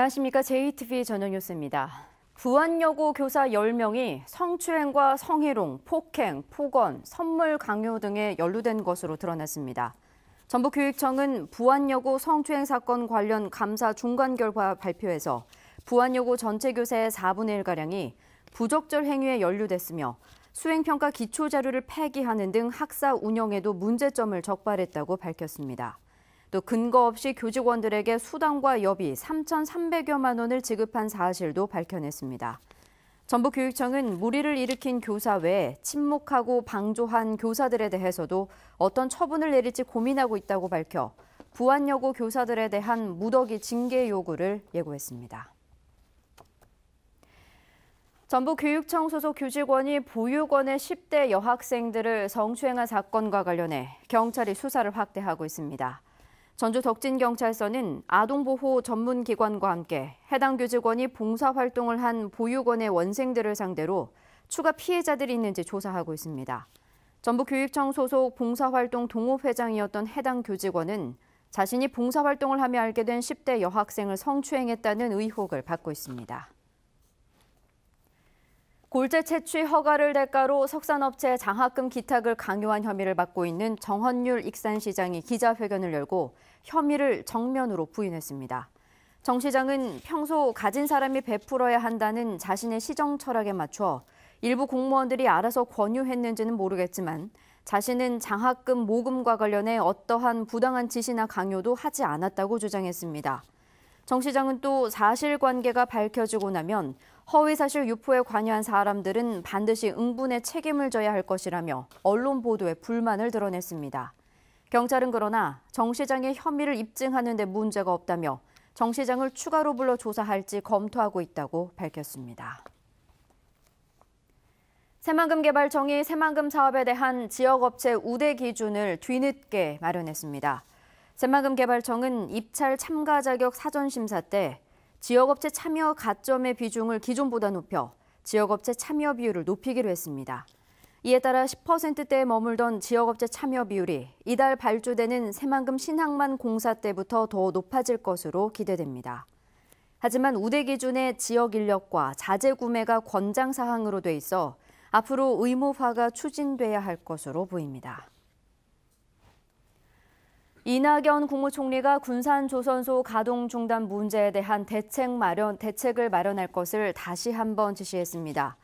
안녕하십니까. JTV 전영 뉴스입니다. 부안여고 교사 10명이 성추행과 성희롱, 폭행, 폭언, 선물 강요 등에 연루된 것으로 드러났습니다. 전북교육청은 부안여고 성추행 사건 관련 감사 중간 결과 발표에서 부안여고 전체 교사의 4분의 1가량이 부적절 행위에 연루됐으며 수행평가 기초자료를 폐기하는 등 학사 운영에도 문제점을 적발했다고 밝혔습니다. 또 근거 없이 교직원들에게 수당과 여비 3,300여만 원을 지급한 사실도 밝혀냈습니다. 전북교육청은 무리를 일으킨 교사 외에 침묵하고 방조한 교사들에 대해서도 어떤 처분을 내릴지 고민하고 있다고 밝혀 부안여고 교사들에 대한 무더기 징계 요구를 예고했습니다. 전북교육청 소속 교직원이 보육원의 10대 여학생들을 성추행한 사건과 관련해 경찰이 수사를 확대하고 있습니다. 전주 덕진경찰서는 아동보호 전문기관과 함께 해당 교직원이 봉사활동을 한 보육원의 원생들을 상대로 추가 피해자들이 있는지 조사하고 있습니다. 전북교육청 소속 봉사활동 동호회장이었던 해당 교직원은 자신이 봉사활동을 하며 알게 된 10대 여학생을 성추행했다는 의혹을 받고 있습니다. 골재 채취 허가를 대가로 석산업체 장학금 기탁을 강요한 혐의를 받고 있는 정헌율 익산시장이 기자회견을 열고 혐의를 정면으로 부인했습니다. 정 시장은 평소 가진 사람이 베풀어야 한다는 자신의 시정 철학에 맞춰 일부 공무원들이 알아서 권유했는지는 모르겠지만 자신은 장학금 모금과 관련해 어떠한 부당한 지시나 강요도 하지 않았다고 주장했습니다. 정 시장은 또 사실관계가 밝혀지고 나면 허위사실 유포에 관여한 사람들은 반드시 응분의 책임을 져야 할 것이라며 언론 보도에 불만을 드러냈습니다. 경찰은 그러나 정 시장의 혐의를 입증하는 데 문제가 없다며 정 시장을 추가로 불러 조사할지 검토하고 있다고 밝혔습니다. 새만금 개발청이 새만금 사업에 대한 지역업체 우대 기준을 뒤늦게 마련했습니다. 새만금 개발청은 입찰 참가 자격 사전 심사 때 지역업체 참여 가점의 비중을 기존보다 높여 지역업체 참여 비율을 높이기로 했습니다. 이에 따라 10%대에 머물던 지역업체 참여 비율이 이달 발주되는 새만금 신항만 공사 때부터 더 높아질 것으로 기대됩니다. 하지만 우대 기준의 지역 인력과 자재 구매가 권장 사항으로 돼 있어 앞으로 의무화가 추진돼야 할 것으로 보입니다. 이낙연 국무총리가 군산조선소 가동 중단 문제에 대한 대책 마련, 대책을 마련할 것을 다시 한번 지시했습니다.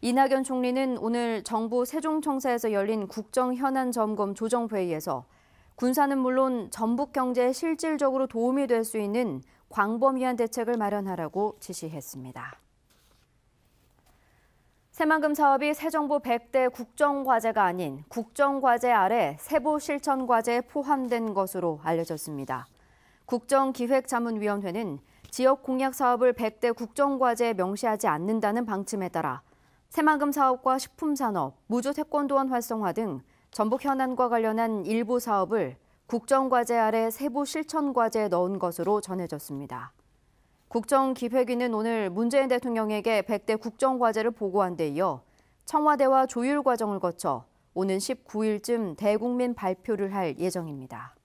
이낙연 총리는 오늘 정부 세종청사에서 열린 국정현안점검 조정회의에서 군산은 물론 전북 경제에 실질적으로 도움이 될 수 있는 광범위한 대책을 마련하라고 지시했습니다. 새만금 사업이 새 정부 100대 국정과제가 아닌 국정과제 아래 세부 실천과제에 포함된 것으로 알려졌습니다. 국정기획자문위원회는 지역 공약 사업을 100대 국정과제에 명시하지 않는다는 방침에 따라 새만금 사업과 식품산업, 무주 태권도원 활성화 등 전북 현안과 관련한 일부 사업을 국정과제 아래 세부 실천과제에 넣은 것으로 전해졌습니다. 국정기획위는 오늘 문재인 대통령에게 100대 국정과제를 보고한 데 이어 청와대와 조율 과정을 거쳐 오는 19일쯤 대국민 발표를 할 예정입니다.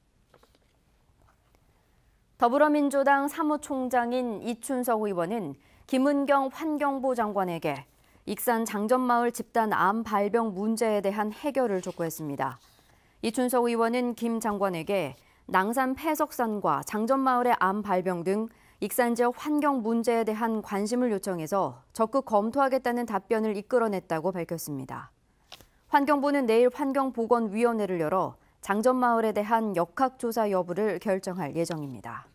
더불어민주당 사무총장인 이춘석 의원은 김은경 환경부 장관에게 익산 장전마을 집단 암 발병 문제에 대한 해결을 촉구했습니다. 이춘석 의원은 김 장관에게 낭산 폐석산과 장전마을의 암 발병 등 익산 지역 환경 문제에 대한 관심을 요청해서 적극 검토하겠다는 답변을 이끌어냈다고 밝혔습니다. 환경부는 내일 환경보건위원회를 열어 장전마을에 대한 역학조사 여부를 결정할 예정입니다.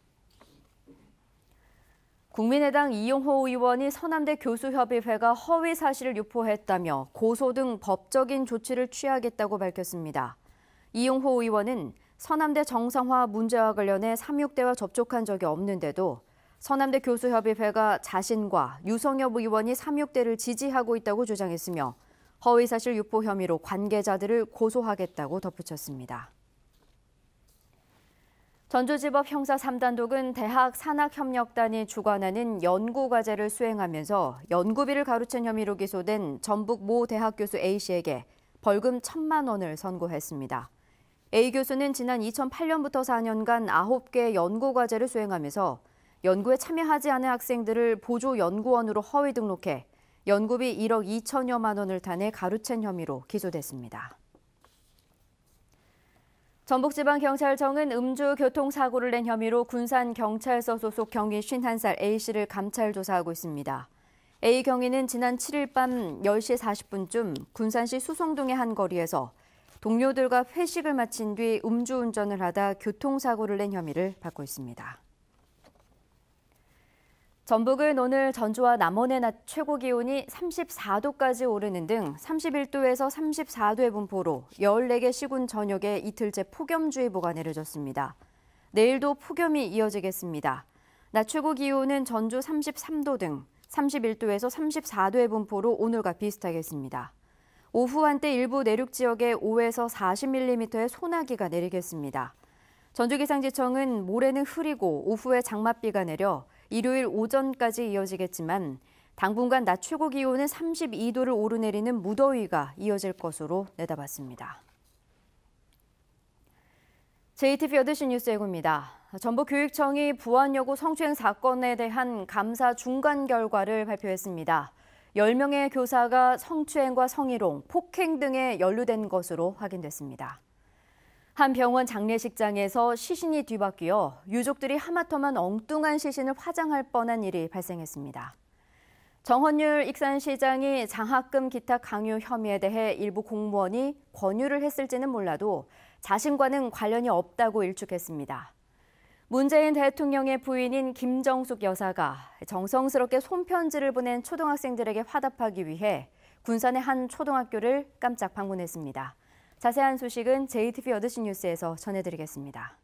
국민의당 이용호 의원이 서남대 교수협의회가 허위 사실을 유포했다며 고소 등 법적인 조치를 취하겠다고 밝혔습니다. 이용호 의원은 서남대 정상화 문제와 관련해 3육대와 접촉한 적이 없는데도 서남대 교수협의회가 자신과 유성엽 의원이 삼육대를 지지하고 있다고 주장했으며 허위사실 유포 혐의로 관계자들을 고소하겠다고 덧붙였습니다. 전주지법 형사 3단독은 대학 산학협력단이 주관하는 연구과제를 수행하면서 연구비를 가로챈 혐의로 기소된 전북 모 대학 교수 A씨에게 벌금 1천만 원을 선고했습니다. A 교수는 지난 2008년부터 4년간 9개 연구과제를 수행하면서 연구에 참여하지 않은 학생들을 보조 연구원으로 허위 등록해 연구비 1억 2천여만 원을 탄해 가로챈 혐의로 기소됐습니다. 전북지방경찰청은 음주 교통사고를 낸 혐의로 군산경찰서 소속 경위 51살 A씨를 감찰 조사하고 있습니다. A 경위는 지난 7일 밤 10시 40분쯤 군산시 수송동의 한 거리에서 동료들과 회식을 마친 뒤 음주운전을 하다 교통사고를 낸 혐의를 받고 있습니다. 전북은 오늘 전주와 남원의 낮 최고 기온이 34도까지 오르는 등 31도에서 34도의 분포로 14개 시군 전역에 이틀째 폭염주의보가 내려졌습니다. 내일도 폭염이 이어지겠습니다. 낮 최고 기온은 전주 33도 등 31도에서 34도의 분포로 오늘과 비슷하겠습니다. 오후 한때 일부 내륙 지역에 5에서 40mm의 소나기가 내리겠습니다. 전주기상지청은 모레는 흐리고 오후에 장맛비가 내려 일요일 오전까지 이어지겠지만 당분간 낮 최고 기온은 32도를 오르내리는 무더위가 이어질 것으로 내다봤습니다. j t b 8시 뉴스 예고입니다. 전북교육청이 부안여고 성추행 사건에 대한 감사 중간 결과를 발표했습니다. 10명의 교사가 성추행과 성희롱, 폭행 등에 연루된 것으로 확인됐습니다. 한 병원 장례식장에서 시신이 뒤바뀌어 유족들이 하마터만 엉뚱한 시신을 화장할 뻔한 일이 발생했습니다. 정헌율 익산시장이 장학금 기타 강요 혐의에 대해 일부 공무원이 권유를 했을지는 몰라도 자신과는 관련이 없다고 일축했습니다. 문재인 대통령의 부인인 김정숙 여사가 정성스럽게 손편지를 보낸 초등학생들에게 화답하기 위해 군산의 한 초등학교를 깜짝 방문했습니다. 자세한 소식은 JTBC 8시 뉴스에서 전해드리겠습니다.